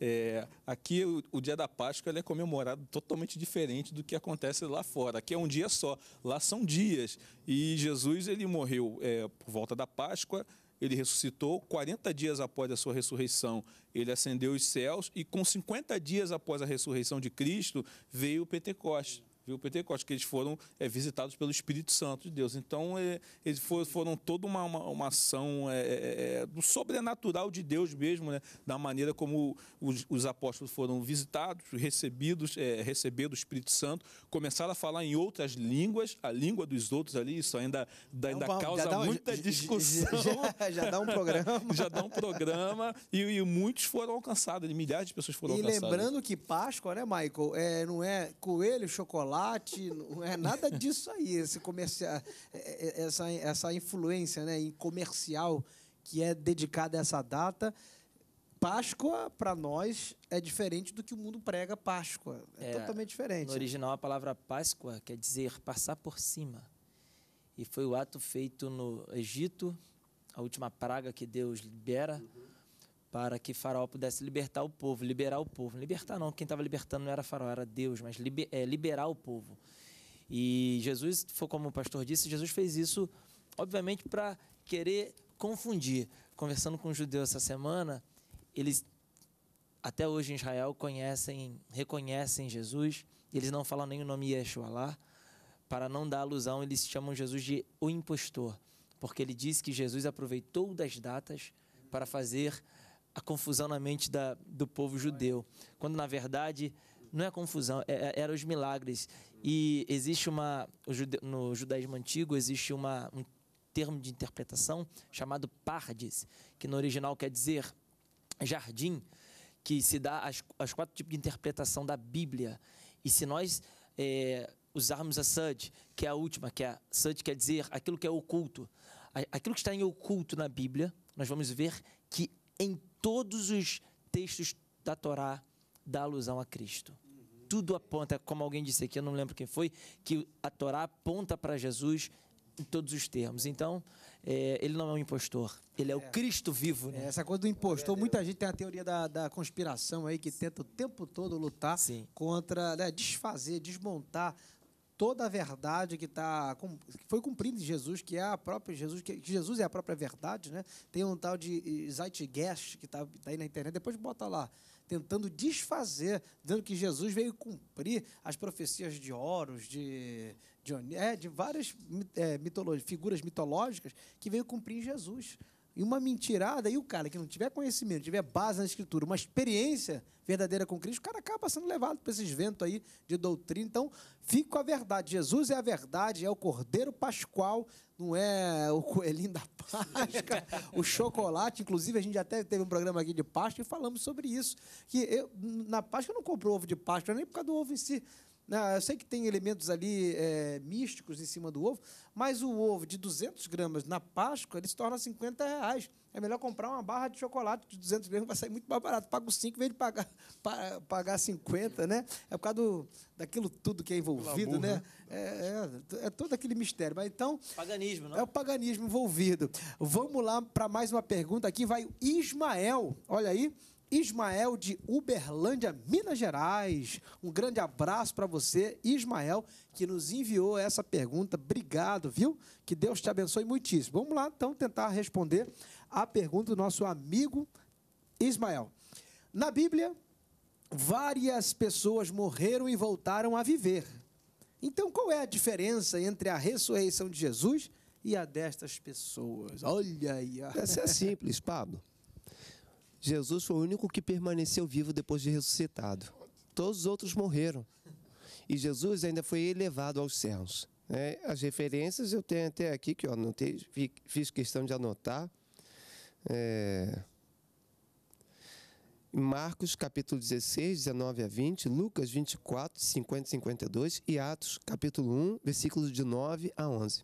é, aqui o, o, dia da Páscoa é comemorado totalmente diferente do que acontece lá fora. Aqui é um dia só, lá são dias. E Jesus ele morreu é, por volta da Páscoa, ele ressuscitou. 40 dias após a sua ressurreição, ele ascendeu os céus. E com 50 dias após a ressurreição de Cristo, veio o Pentecostes viu, Pentecostes, que eles foram é, visitados pelo Espírito Santo de Deus. Então, é, eles foram, foram toda uma, uma, uma ação é, é, é, do sobrenatural de Deus mesmo, né, da maneira como os, os apóstolos foram visitados, recebidos, é, do o Espírito Santo, começaram a falar em outras línguas, a língua dos outros ali, isso ainda, ainda causa muita já, discussão. Já, já, dá um programa. já dá um programa, e, e muitos foram alcançados, milhares de pessoas foram e alcançadas. E lembrando que Páscoa, né, Michael, é, não é coelho, chocolate, chocolate, não é nada disso aí, esse comercial, é, é, essa, essa influência né, em comercial que é dedicada a essa data. Páscoa, para nós, é diferente do que o mundo prega Páscoa. É, é, totalmente diferente. No original, a palavra Páscoa quer dizer passar por cima. E foi o ato feito no Egito, a última praga que Deus libera. Uhum para que Faraó pudesse libertar o povo, liberar o povo. Libertar não, quem estava libertando não era Faraó, era Deus, mas liber, é, liberar o povo. E Jesus, foi como o pastor disse, Jesus fez isso, obviamente, para querer confundir. Conversando com um judeu essa semana, eles até hoje em Israel conhecem, reconhecem Jesus, eles não falam nem o nome Yeshua lá, para não dar alusão, eles chamam Jesus de o impostor, porque ele diz que Jesus aproveitou das datas para fazer a confusão na mente da, do povo judeu, quando na verdade não é confusão, é, é eram os milagres. E existe uma no judaísmo antigo existe uma, um termo de interpretação chamado pardes, que no original quer dizer jardim, que se dá as, as quatro tipos de interpretação da Bíblia. E se nós é, usarmos a Sud, que é a última, que é a Sud quer dizer aquilo que é oculto, aquilo que está em oculto na Bíblia, nós vamos ver que em todos os textos da Torá da alusão a Cristo. Tudo aponta, como alguém disse aqui, eu não lembro quem foi, que a Torá aponta para Jesus em todos os termos. Então, é, ele não é um impostor, ele é, é. o Cristo vivo. Né? É, essa coisa do impostor, muita gente tem a teoria da, da conspiração aí, que tenta o tempo todo lutar Sim. contra, né, desfazer, desmontar toda a verdade que, tá, que foi cumprida em Jesus, que é a própria Jesus, que Jesus é a própria verdade, né? Tem um tal de eh, Zeitgeist que está tá aí na internet, depois bota lá, tentando desfazer, dizendo que Jesus veio cumprir as profecias de Horus, de, de, é, de várias é, figuras mitológicas que veio cumprir em Jesus. E uma mentirada, e o cara que não tiver conhecimento, tiver base na escritura, uma experiência verdadeira com Cristo, o cara acaba sendo levado para esses ventos aí de doutrina. Então, fique com a verdade. Jesus é a verdade, é o Cordeiro Pascual, não é o coelhinho da Páscoa, o chocolate. Inclusive, a gente até teve um programa aqui de Páscoa e falamos sobre isso. Que eu, na Páscoa eu não compro ovo de Páscoa, nem por causa do ovo em si. Ah, eu sei que tem elementos ali é, místicos em cima do ovo, mas o ovo de 200 gramas na Páscoa ele se torna 50 reais. É melhor comprar uma barra de chocolate de 200 gramas, vai sair muito mais barato. Pago 5 em vez de pagar, pa, pagar 50, né? É por causa do, daquilo tudo que é envolvido, né? né? É, é, é, todo aquele mistério. Mas então. Paganismo, não? Né? É o paganismo envolvido. Vamos lá para mais uma pergunta aqui. Vai Ismael. Olha aí. Ismael de Uberlândia, Minas Gerais. Um grande abraço para você, Ismael, que nos enviou essa pergunta. Obrigado, viu? Que Deus te abençoe muitíssimo. Vamos lá, então, tentar responder a pergunta do nosso amigo Ismael. Na Bíblia, várias pessoas morreram e voltaram a viver. Então, qual é a diferença entre a ressurreição de Jesus e a destas pessoas? Olha aí. Essa é simples, Pablo. Jesus foi o único que permaneceu vivo depois de ressuscitado. Todos os outros morreram. E Jesus ainda foi elevado aos céus. É, as referências eu tenho até aqui, que eu anotei, fiz questão de anotar. É, Marcos capítulo 16, 19 a 20, Lucas 24, 50 e 52 e Atos capítulo 1, versículos de 9 a 11.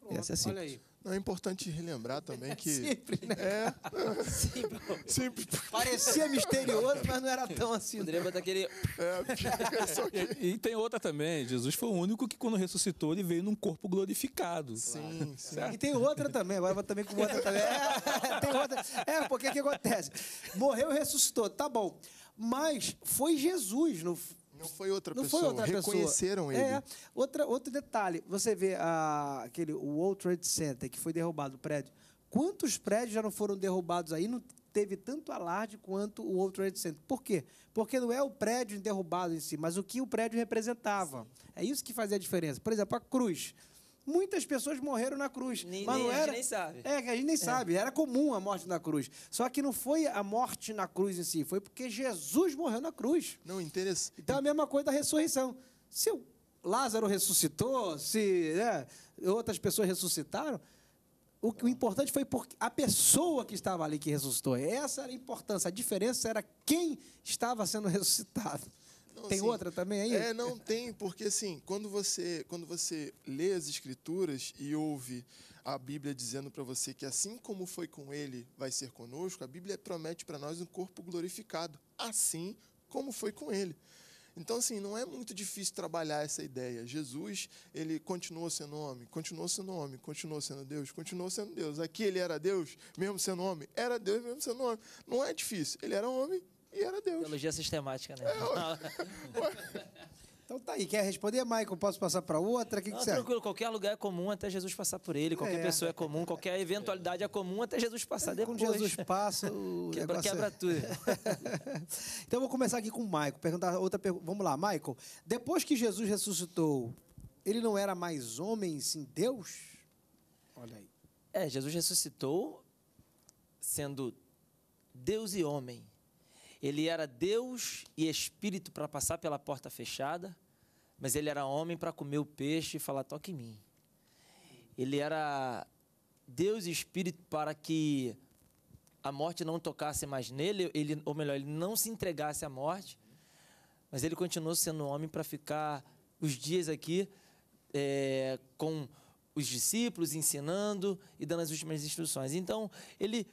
Pronto, Essa é assim. Olha aí. Não, é importante relembrar também que. Simples, né? É. Simples. Parecia misterioso, mas não era tão assim. Poderia botar aquele. É, e, e, tem outra também. Jesus foi o único que, quando ressuscitou, ele veio num corpo glorificado. Sim, claro. sim. E tem outra também. Agora vou também com outra também. É, tem outra. É, porque o que acontece? Morreu e ressuscitou. Tá bom. Mas foi Jesus, não não foi outra não pessoa. Foi outra Reconheceram pessoa. É, ele. É. Outra, outro detalhe. Você vê aquele, o World Trade Center, que foi derrubado o prédio. Quantos prédios já não foram derrubados aí? Não teve tanto alarde quanto o World Trade Center. Por quê? Porque não é o prédio derrubado em si, mas o que o prédio representava. Sim. É isso que fazia a diferença. Por exemplo, a cruz. Muitas pessoas morreram na cruz. Nem, mas não era... a gente nem sabe. É, que a gente nem é. sabe. Era comum a morte na cruz. Só que não foi a morte na cruz em si, foi porque Jesus morreu na cruz. Não, interessa. Então a mesma coisa da ressurreição. Se o Lázaro ressuscitou, se né, outras pessoas ressuscitaram, o, o importante foi porque a pessoa que estava ali que ressuscitou. Essa era a importância. A diferença era quem estava sendo ressuscitado. Então, tem assim, outra também aí? É, não tem, porque assim, quando você, quando você lê as escrituras e ouve a Bíblia dizendo para você que assim como foi com ele, vai ser conosco, a Bíblia promete para nós um corpo glorificado, assim como foi com ele. Então, assim, não é muito difícil trabalhar essa ideia. Jesus, ele continuou sendo homem, continuou sendo homem, continuou sendo Deus, continuou sendo Deus. Aqui ele era Deus, mesmo sendo homem, era Deus, mesmo sendo homem. Não é difícil. Ele era homem, e era Deus. Teologia sistemática, né? É, então tá aí. Quer responder, Michael? Posso passar para outra? Que Não, que tranquilo, qualquer lugar é comum até Jesus passar por ele. Qualquer é. pessoa é comum, qualquer eventualidade é comum até Jesus passar depois. Quando Jesus passa, o quebra, é- quebra tudo. então vou começar aqui com o Michael. Perguntar outra pergunta. Vamos lá, Michael. Depois que Jesus ressuscitou, ele não era mais homem, sim Deus? Olha aí. É, Jesus ressuscitou sendo Deus e homem. Ele era Deus e espírito para passar pela porta fechada, mas ele era homem para comer o peixe e falar: toque em mim. Ele era Deus e espírito para que a morte não tocasse mais nele, ele, ou melhor, ele não se entregasse à morte, mas ele continuou sendo homem para ficar os dias aqui é, com os discípulos, ensinando e dando as últimas instruções. Então, ele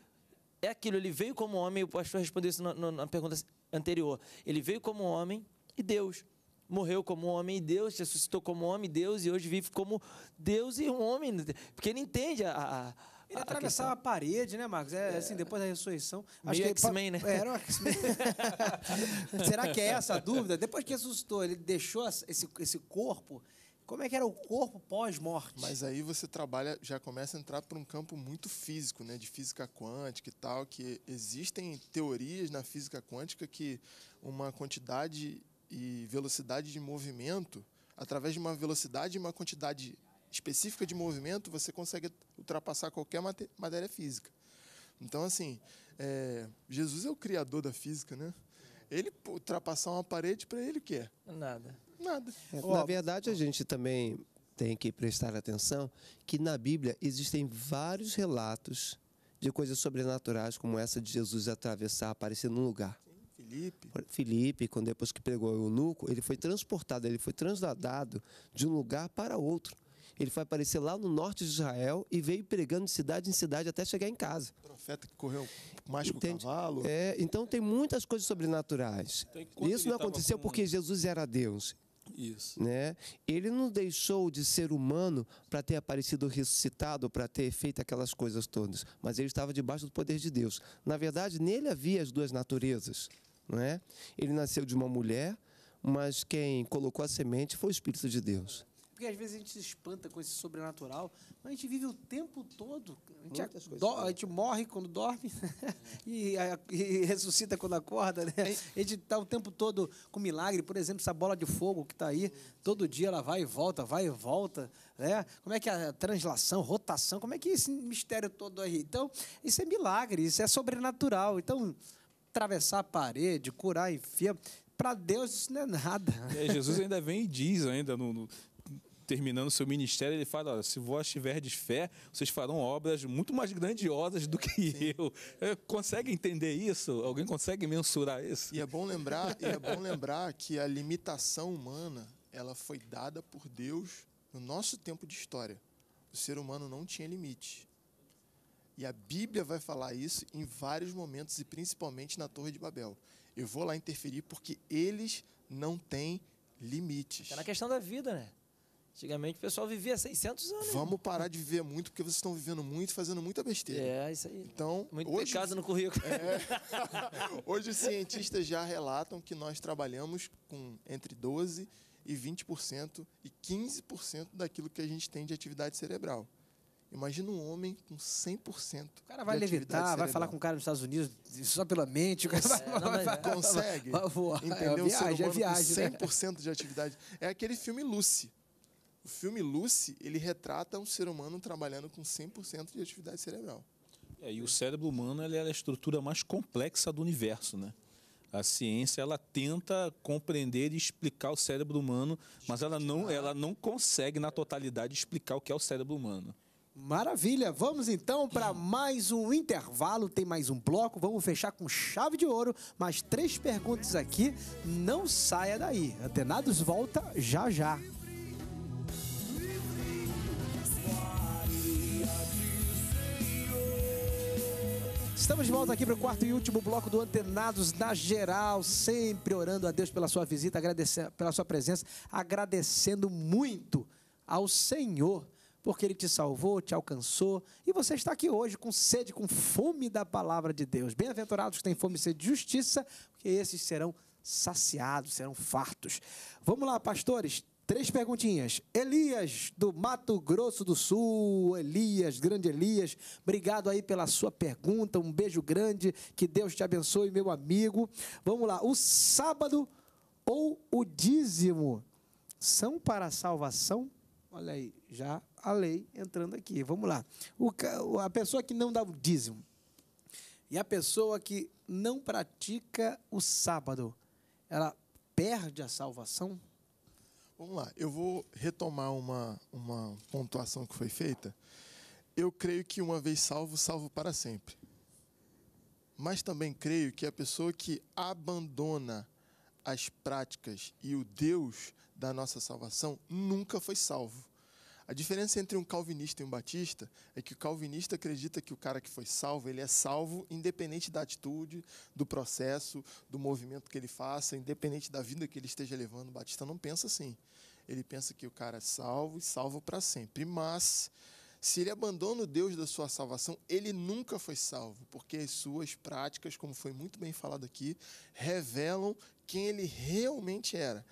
é aquilo, ele veio como homem, o pastor respondeu isso na, na pergunta anterior. Ele veio como homem e Deus. Morreu como homem e Deus, ressuscitou como homem e Deus, e hoje vive como Deus e um homem. Porque ele entende a, a ele atravessava a, a parede, né, Marcos? É, é, assim, depois da ressurreição. Acho que X-Men, né? É, era X-Men. Será que é essa a dúvida? Depois que ressuscitou, ele deixou esse, esse corpo como é que era o corpo pós-morte? Mas aí você trabalha, já começa a entrar por um campo muito físico, né? De física quântica e tal, que existem teorias na física quântica que uma quantidade e velocidade de movimento, através de uma velocidade e uma quantidade específica de movimento, você consegue ultrapassar qualquer matéria física. Então, assim, é, Jesus é o criador da física, né? Ele ultrapassar uma parede, para ele o que é? Nada. Nada. É, na verdade, a gente também tem que prestar atenção que na Bíblia existem vários relatos de coisas sobrenaturais, como essa de Jesus atravessar, aparecer num lugar. Felipe. Felipe, quando depois que pregou o eunuco, ele foi transportado, ele foi transladado de um lugar para outro. Ele foi aparecer lá no norte de Israel e veio pregando de cidade em cidade até chegar em casa. O profeta que correu mais com o cavalo. É, então tem muitas coisas sobrenaturais. Então, Isso não aconteceu com... porque Jesus era Deus. Isso. Né? Ele não deixou de ser humano para ter aparecido ressuscitado, para ter feito aquelas coisas todas, mas ele estava debaixo do poder de Deus. Na verdade, nele havia as duas naturezas. Não é? Ele nasceu de uma mulher, mas quem colocou a semente foi o Espírito de Deus. Porque às vezes a gente se espanta com esse sobrenatural, mas a gente vive o tempo todo. A gente, a gente morre quando dorme e, a, e, ressuscita quando acorda. Né? A gente está o tempo todo com milagre. Por exemplo, essa bola de fogo que está aí, todo dia ela vai e volta, vai e volta. Né? Como é que é a translação, rotação, como é que é esse mistério todo aí? Então, isso é milagre, isso é sobrenatural. Então, atravessar a parede, curar enfermo, para Deus isso não é nada. É, Jesus ainda vem e diz ainda no, no, terminando seu ministério, ele fala: Olha, se vós tiverdes fé, vocês farão obras muito mais grandiosas do que Sim. eu. É, consegue entender isso? Alguém consegue mensurar isso? E é bom lembrar, é bom lembrar que a limitação humana ela foi dada por Deus no nosso tempo de história. O ser humano não tinha limite. E a Bíblia vai falar isso em vários momentos e principalmente na Torre de Babel. Eu vou lá interferir porque eles não têm limites. É na questão da vida, né? Antigamente o pessoal vivia 600 anos. Né? Vamos parar de viver muito, porque vocês estão vivendo muito, fazendo muita besteira. É, isso aí. Então, muito hoje, pecado no currículo. É, hoje os cientistas já relatam que nós trabalhamos com entre 12 e 20% e 15% daquilo que a gente tem de atividade cerebral. Imagina um homem com 100%. O cara vai levitar, cerebral. vai falar com um cara nos Estados Unidos só pela mente. O cara é, vai, não, consegue. Vai, entendeu? É viagem, é viagem, 100% né? de atividade. É aquele filme Lucy. O filme Lucy, ele retrata um ser humano trabalhando com 100% de atividade cerebral. É, e o cérebro humano é a estrutura mais complexa do universo, né? A ciência ela tenta compreender e explicar o cérebro humano, mas ela não, ela não consegue na totalidade explicar o que é o cérebro humano. Maravilha! Vamos então para mais um intervalo, tem mais um bloco. Vamos fechar com chave de ouro, mais três perguntas aqui. Não saia daí. Antenados volta já já. Estamos de volta aqui para o quarto e último bloco do Antenados na Geral, sempre orando a Deus pela sua visita, agradecendo pela sua presença, agradecendo muito ao Senhor, porque Ele te salvou, te alcançou, e você está aqui hoje com sede, com fome da palavra de Deus. Bem-aventurados que têm fome e sede de justiça, porque esses serão saciados, serão fartos. Vamos lá, pastores, Três perguntinhas. Elias, do Mato Grosso do Sul. Elias, grande Elias, obrigado aí pela sua pergunta. Um beijo grande. Que Deus te abençoe, meu amigo. Vamos lá. O sábado ou o dízimo são para salvação? Olha aí, já a lei entrando aqui. Vamos lá. O, a pessoa que não dá o dízimo e a pessoa que não pratica o sábado, ela perde a salvação? Vamos lá, eu vou retomar uma, uma pontuação que foi feita. Eu creio que uma vez salvo, salvo para sempre. Mas também creio que a pessoa que abandona as práticas e o Deus da nossa salvação nunca foi salvo. A diferença entre um calvinista e um batista é que o calvinista acredita que o cara que foi salvo, ele é salvo independente da atitude, do processo, do movimento que ele faça, independente da vida que ele esteja levando. O batista não pensa assim. Ele pensa que o cara é salvo e salvo para sempre. Mas se ele abandona o Deus da sua salvação, ele nunca foi salvo, porque as suas práticas, como foi muito bem falado aqui, revelam quem ele realmente era.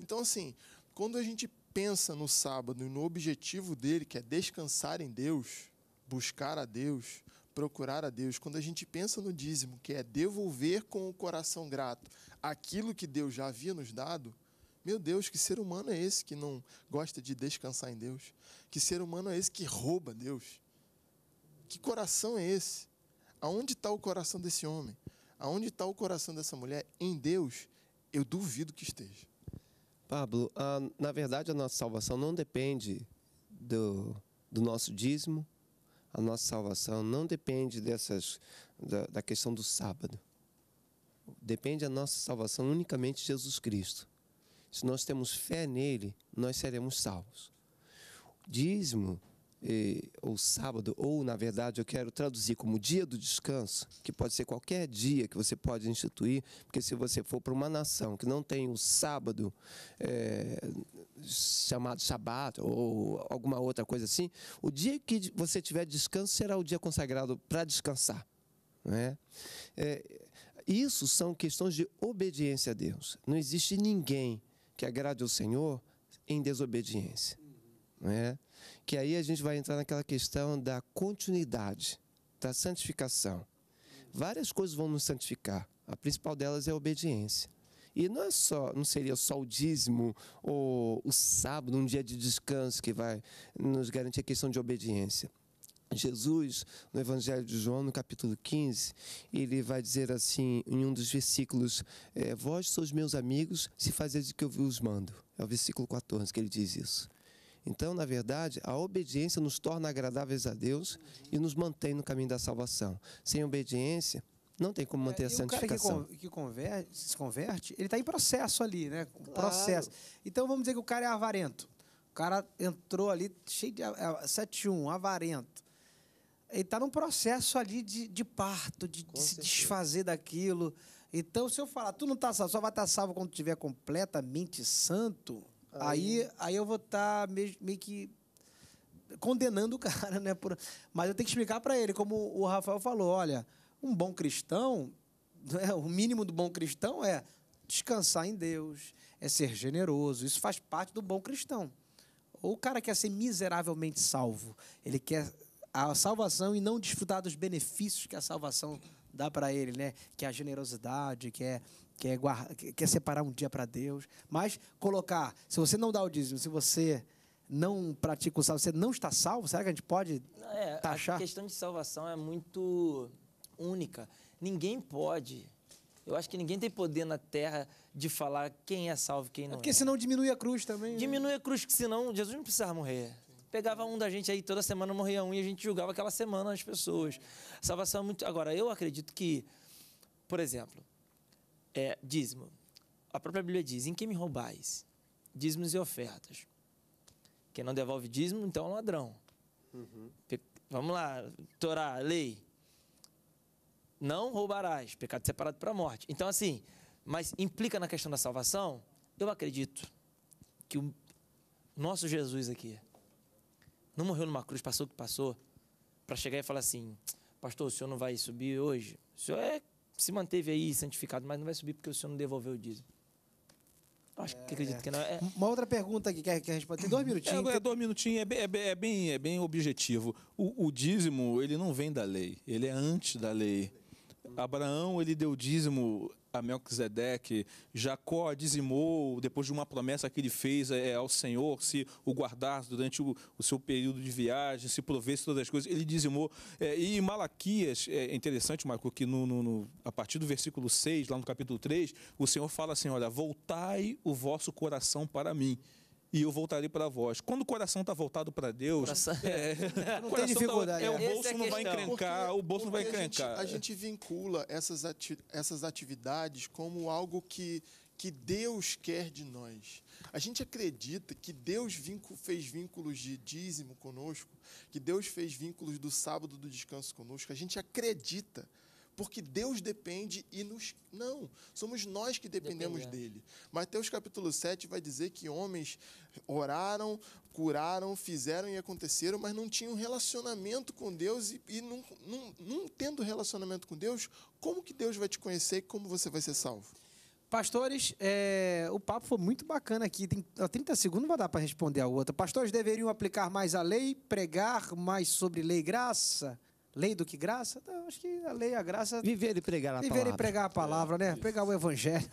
Então, assim, quando a gente pensa no sábado e no objetivo dele, que é descansar em Deus, buscar a Deus, procurar a Deus, quando a gente pensa no dízimo, que é devolver com o coração grato aquilo que Deus já havia nos dado, meu Deus, que ser humano é esse que não gosta de descansar em Deus? Que ser humano é esse que rouba Deus? Que coração é esse? Aonde está o coração desse homem? Aonde está o coração dessa mulher? Em Deus, eu duvido que esteja. Pablo, na verdade a nossa salvação não depende do, do nosso dízimo, a nossa salvação não depende dessas da, da, questão do sábado. Depende a nossa salvação unicamente de Jesus Cristo. Se nós temos fé nele, nós seremos salvos. Dízimo eh, ou sábado, ou na verdade eu quero traduzir como dia do descanso, que pode ser qualquer dia que você pode instituir, porque se você for para uma nação que não tem o sábado eh, chamado Shabat ou alguma outra coisa assim, o dia que você tiver descanso será o dia consagrado para descansar. Né? É, isso são questões de obediência a Deus. Não existe ninguém que agrade ao Senhor em desobediência. Né? Que aí a gente vai entrar naquela questão da continuidade, da santificação. Várias coisas vão nos santificar. A principal delas é a obediência. E não é só, não seria só o dízimo ou o sábado, um dia de descanso que vai nos garantir a questão de obediência. Jesus, no Evangelho de João, no capítulo 15, ele vai dizer assim, em um dos versículos: é, Vós sois meus amigos se fazeis o que eu vos mando. É o versículo 14 que ele diz isso. Então, na verdade, a obediência nos torna agradáveis a Deus e nos mantém no caminho da salvação. Sem obediência, não tem como manter é, a santificação. O cara que, converte, se converte, ele está em processo ali, né? Claro. Processo. Então vamos dizer que o cara é avarento. O cara entrou ali cheio de. É, 7-1, avarento. Ele está num processo ali de, de parto, de, de se desfazer daquilo. Então, se eu falar, tu não está salvo, só vai estar tá salvo quando tu estiver completamente santo, Aí, aí, eu vou estar tá meio, meio que condenando o cara, né? Por... Mas eu tenho que explicar para ele, como o Rafael falou, olha, um bom cristão, né? o mínimo do bom cristão é descansar em Deus, é ser generoso. Isso faz parte do bom cristão. Ou o cara quer ser miseravelmente salvo, ele quer a salvação e não desfrutar dos benefícios que a salvação dá para ele, né? Que é a generosidade, que é que é guarda, que é separar um dia para Deus, mas colocar, se você não dá o dízimo, se você não pratica o salvo, você não está salvo, será que a gente pode é, taxar? A questão de salvação é muito única. Ninguém pode eu acho que ninguém tem poder na terra de falar quem é salvo e quem é não é. Porque senão diminui a cruz também. Né? Diminui né? a cruz, que senão Jesus não precisava morrer. Pegava um da gente aí, toda semana morria um e a gente julgava aquela semana as pessoas. A salvação é muito. Agora, eu acredito que, por exemplo, é, dízimo. A própria Bíblia diz: em que me roubais? Dízimos e ofertas. Quem não devolve dízimo, então é um ladrão. Uhum. Vamos lá, Torá, lei. Não roubarás, pecado separado para a morte. Então, assim, mas implica na questão da salvação? Eu acredito que o nosso Jesus aqui, não morreu numa cruz, passou o que passou, para chegar e falar assim: Pastor, o senhor não vai subir hoje? O senhor é, se manteve aí santificado, mas não vai subir porque o senhor não devolveu o dízimo. Acho é, que acredito é. que não é. Uma outra pergunta aqui, quer, responder? Tem dois minutinhos. É, é dois minutinhos, é, é, é, bem, é bem objetivo. O, o, dízimo, ele não vem da lei, ele é antes da lei. Abraão, ele deu dízimo a Melquisedeque, Jacó dizimou depois de uma promessa que ele fez é, é, ao Senhor, se o guardasse durante o, o, seu período de viagem, se provesse todas as coisas, ele dizimou. É, e Malaquias, é, é interessante, Marco, que no, no, no, a partir do versículo 6, lá no capítulo 3, o Senhor fala assim: Olha, voltai o vosso coração para mim e eu voltarei para vós. Quando o coração está voltado para Deus, coração, é, não tem tá dificuldade. Tá, é, o né? bolso é não vai encrencar, porque, o bolso não vai encrencar. A gente, a gente vincula essas, ati essas atividades como algo que, que Deus quer de nós. A gente acredita que Deus fez vínculos de dízimo conosco, que Deus fez vínculos do sábado do descanso conosco. A gente acredita porque Deus depende e nos. Não, somos nós que dependemos Dependendo. É. dele. Mateus capítulo 7 vai dizer que homens oraram, curaram, fizeram e aconteceram, mas não tinham relacionamento com Deus e, e não, não, não tendo relacionamento com Deus, como que Deus vai te conhecer e como você vai ser salvo? Pastores, é, o papo foi muito bacana aqui. Tem, 30 segundos vai dar para responder a outra. Pastores deveriam aplicar mais a lei, pregar mais sobre lei e graça? Lei do que graça? Não, acho que a lei, a graça. Viver e pregar a Viver palavra. Viver e pregar a palavra, né? Isso. Pregar o evangelho.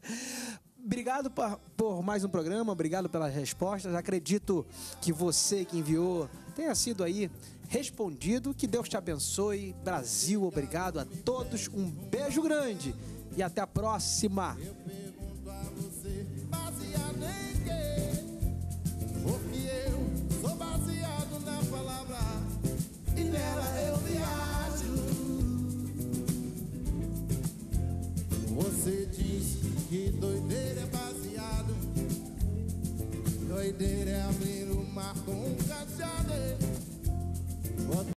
Obrigado por mais um programa, obrigado pelas respostas. Acredito que você que enviou tenha sido aí respondido. Que Deus te abençoe. Brasil, obrigado a todos. Um beijo grande e até a próxima. porque eu sou baseado na palavra e nela que doideira é baseado. Doideira é abrir o mar com um cajado.